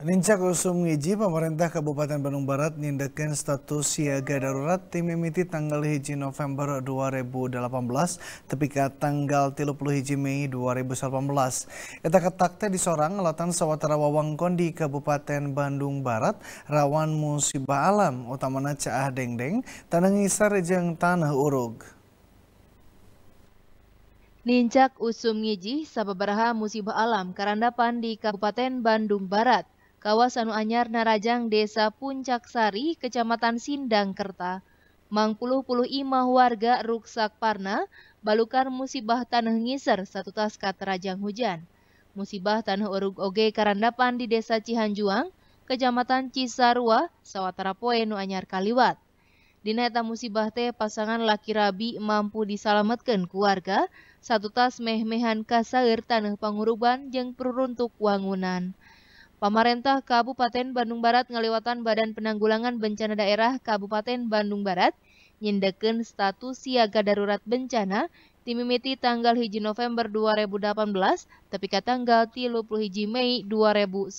Nincak Usum Ngiji, pemerintah Kabupaten Bandung Barat nindakan status siaga darurat tim tanggal hiji November 2018 tapi ke tanggal 30 hiji Mei 2018. Kita ketakta di sorang latan sawatara wawangkon di Kabupaten Bandung Barat rawan musibah alam utamana caah dengdeng tanah ngisar jeng tanah urug. Nincak usum ngiji sababaraha musibah alam karandapan di Kabupaten Bandung Barat kawasan Anyar Narajang Desa Puncak Sari, Kecamatan Sindangkerta. mang puluh puluh imah warga ruksak parna, balukan musibah tanah ngiser satu tas katerajang hujan. Musibah tanah urug oge karandapan di Desa Cihanjuang, Kecamatan Cisarua, Sawatara Poe Anyar Kaliwat. Dinaeta musibah teh pasangan laki rabi mampu diselamatkan keluarga, satu tas meh-mehan kasair tanah penguruban yang peruntuk wangunan. Pemerintah Kabupaten Bandung Barat ngaliwatan Badan Penanggulangan Bencana Daerah Kabupaten Bandung Barat nyindeken status siaga darurat bencana timimiti tanggal hiji November 2018 tapi ke tanggal tilu hiji Mei 2018.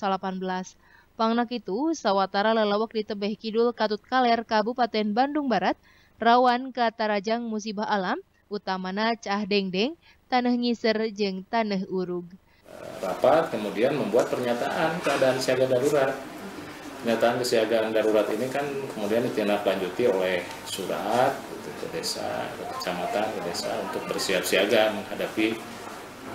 Pangnak itu sawatara lelawak di tebeh kidul Katut Kaler Kabupaten Bandung Barat rawan rajang musibah alam utamana cah dengdeng tanah ngiser jeng tanah urug rapat kemudian membuat pernyataan keadaan siaga darurat. Pernyataan kesiagaan darurat ini kan kemudian ditindaklanjuti oleh surat gitu, ke desa, ke kecamatan, ke desa untuk bersiap siaga menghadapi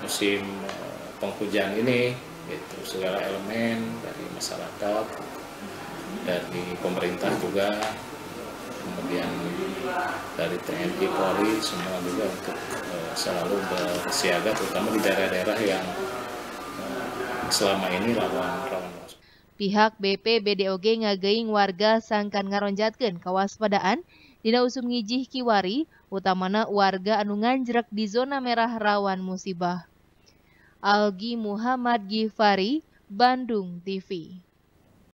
musim eh, penghujan ini gitu segala elemen dari masyarakat dari pemerintah juga kemudian dari TNI Polri semua juga untuk eh, selalu bersiaga terutama di daerah-daerah yang selama ini rawan rawan Pihak BPBDOG ngageing warga sangkan ngaronjatkan kewaspadaan dina usum ngijih kiwari, utamana warga anu nganjrek di zona merah rawan musibah. Algi Muhammad Gifari, Bandung TV.